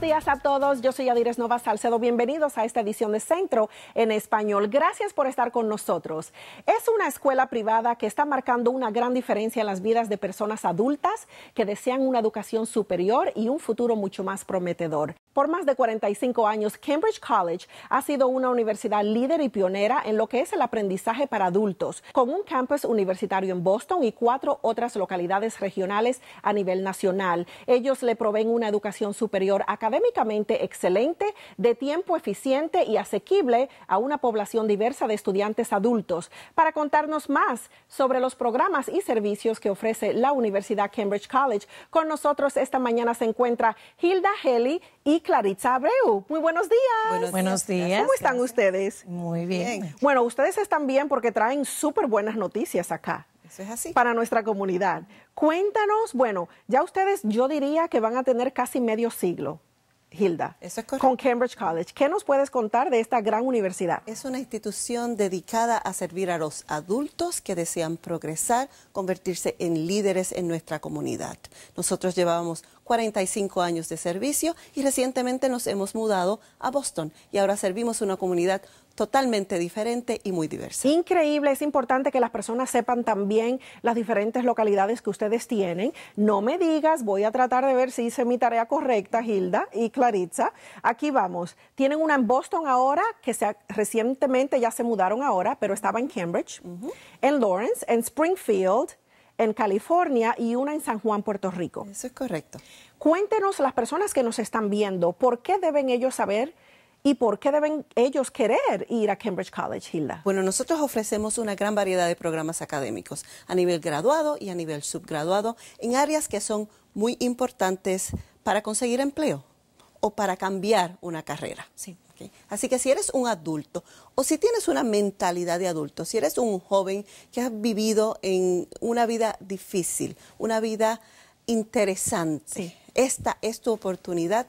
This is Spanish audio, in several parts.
buenos días a todos. Yo soy Adires Nova Salcedo. Bienvenidos a esta edición de Centro en Español. Gracias por estar con nosotros. Es una escuela privada que está marcando una gran diferencia en las vidas de personas adultas que desean una educación superior y un futuro mucho más prometedor. Por más de 45 años, Cambridge College ha sido una universidad líder y pionera en lo que es el aprendizaje para adultos, con un campus universitario en Boston y cuatro otras localidades regionales a nivel nacional. Ellos le proveen una educación superior académicamente excelente, de tiempo eficiente y asequible a una población diversa de estudiantes adultos. Para contarnos más sobre los programas y servicios que ofrece la Universidad Cambridge College, con nosotros esta mañana se encuentra Hilda Haley y Claritza Abreu. Muy buenos días. Buenos, días. ¿Cómo están ustedes? Muy bien. Bueno, ustedes están bien porque traen súper buenas noticias acá. Eso es así. Para nuestra comunidad. Cuéntanos, bueno, ya ustedes yo diría que van a tener casi medio siglo Hilda. Con Cambridge College. ¿Qué nos puedes contar de esta gran universidad? Es una institución dedicada a servir a los adultos que desean progresar, convertirse en líderes en nuestra comunidad. Nosotros llevábamos 45 años de servicio y recientemente nos hemos mudado a Boston y ahora servimos una comunidad totalmente diferente y muy diversa. Increíble, es importante que las personas sepan también las diferentes localidades que ustedes tienen. No me digas, voy a tratar de ver si hice mi tarea correcta, Hilda y Claritza. Aquí vamos. Tienen una en Boston ahora, que se, recientemente ya se mudaron ahora, pero estaba en Cambridge, en Lawrence, en Springfield, en California y una en San Juan, Puerto Rico. Eso es correcto. Cuéntenos las personas que nos están viendo, ¿por qué deben ellos saber? ¿Y por qué deben ellos querer ir a Cambridge College, Hilda? Bueno, nosotros ofrecemos una gran variedad de programas académicos a nivel graduado y a nivel subgraduado en áreas que son muy importantes para conseguir empleo o para cambiar una carrera. Sí. Así que si eres un adulto o si tienes una mentalidad de adulto, si eres un joven que has vivido en una vida difícil, una vida interesante, esta es tu oportunidad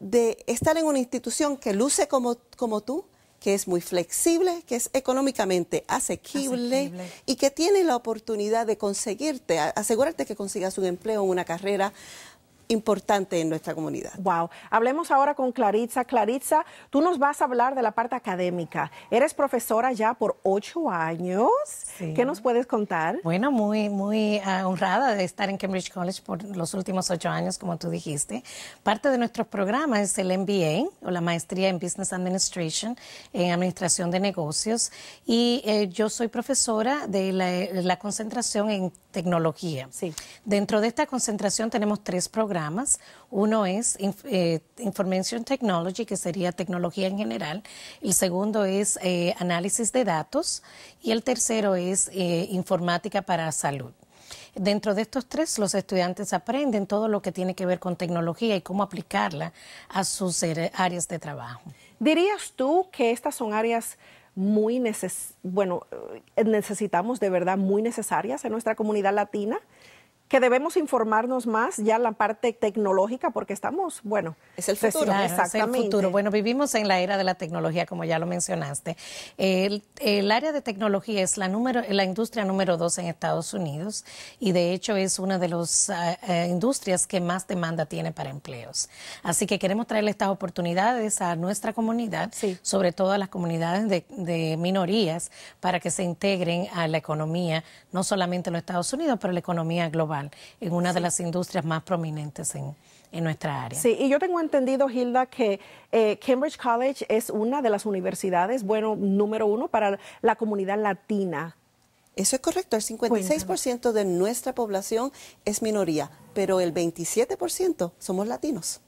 de estar en una institución que luce como, como tú, que es muy flexible, que es económicamente asequible, y que tiene la oportunidad de conseguirte, asegurarte que consigas un empleo, una carrera, importante en nuestra comunidad. Wow. Hablemos ahora con Claritza. Claritza, tú nos vas a hablar de la parte académica. Eres profesora ya por ocho años. ¿Qué nos puedes contar? Bueno, muy, muy ah, honrada de estar en Cambridge College por los últimos ocho años, como tú dijiste. Parte de nuestros programa es el MBA o la maestría en Business Administration, en Administración de Negocios. Y eh, yo soy profesora de la, concentración en tecnología. Sí. Dentro de esta concentración tenemos tres programas uno es eh, Information Technology, que sería tecnología en general. El segundo es eh, análisis de datos. Y el tercero es eh, informática para salud. Dentro de estos tres, los estudiantes aprenden todo lo que tiene que ver con tecnología y cómo aplicarla a sus áreas de trabajo. ¿Dirías tú que estas son áreas muy neces bueno, necesitamos de verdad muy necesarias en nuestra comunidad latina? que debemos informarnos más ya la parte tecnológica porque estamos, bueno, es el futuro. exactamente. Es el futuro. Bueno, vivimos en la era de la tecnología, como ya lo mencionaste. El, área de tecnología es la, número, la industria número dos en Estados Unidos y de hecho es una de las ah, eh, industrias que más demanda tiene para empleos. Así que queremos traerle estas oportunidades a nuestra comunidad, sobre todo a las comunidades de, minorías, para que se integren a la economía, no solamente en los Estados Unidos, pero la economía global en una de las industrias más prominentes en, nuestra área. Sí, y yo tengo entendido, Hilda, que eh, Cambridge College es una de las universidades, bueno, número uno para la comunidad latina. Eso es correcto, el 56% de nuestra población es minoría, pero el 27% somos latinos.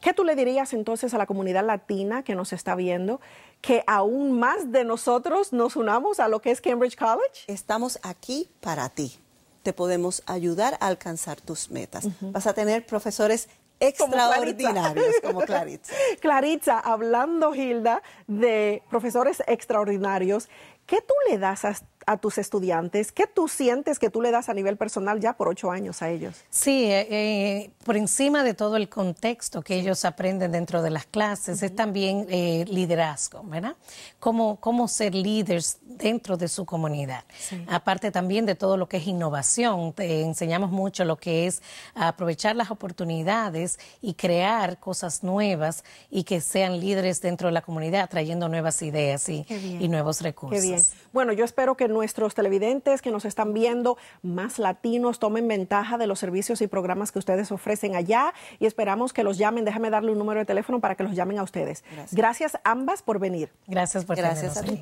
¿Qué tú le dirías entonces a la comunidad latina que nos está viendo que aún más de nosotros nos unamos a lo que es Cambridge College? Estamos aquí para ti te podemos ayudar a alcanzar tus metas. Vas a tener profesores extraordinarios como Claritza. como Claritza. hablando Hilda de profesores extraordinarios, ¿Qué tú le das a, tus estudiantes? ¿Qué tú sientes que tú le das a nivel personal ya por ocho años a ellos? Sí, eh, eh, por encima de todo el contexto que ellos aprenden dentro de las clases, es también eh, liderazgo, ¿verdad? Cómo, cómo ser líderes dentro de su comunidad. Aparte también de todo lo que es innovación, te enseñamos mucho lo que es aprovechar las oportunidades y crear cosas nuevas y que sean líderes dentro de la comunidad, trayendo nuevas ideas y, y nuevos recursos. Qué bueno, yo espero que nuestros televidentes que nos están viendo, más latinos, tomen ventaja de los servicios y programas que ustedes ofrecen allá y esperamos que los llamen. Déjame darle un número de teléfono para que los llamen a ustedes. Gracias, Gracias ambas por venir. Gracias por Gracias aquí.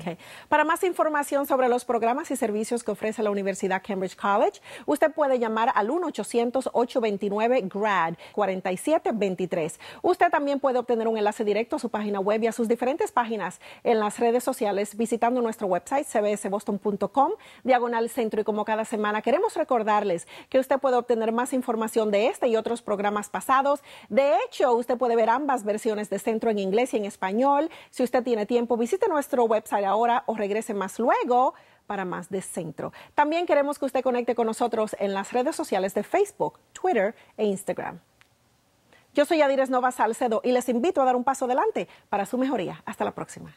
Para más información sobre los programas y servicios que ofrece la Universidad Cambridge College, usted puede llamar al 1-800-829-GRAD 4723. Usted también puede obtener un enlace directo a su página web y a sus diferentes páginas en las redes sociales visitando nuestro website cbsboston.com, diagonal centro. Y como cada semana, queremos recordarles que usted puede obtener más información de este y otros programas pasados. De hecho, usted puede ver ambas versiones de centro en inglés y en español. Si usted tiene tiempo, visite nuestro website ahora o regrese más luego para más de centro. También queremos que usted conecte con nosotros en las redes sociales de Facebook, Twitter e Instagram. Yo soy Adires Nova Salcedo y les invito a dar un paso adelante para su mejoría. Hasta la próxima.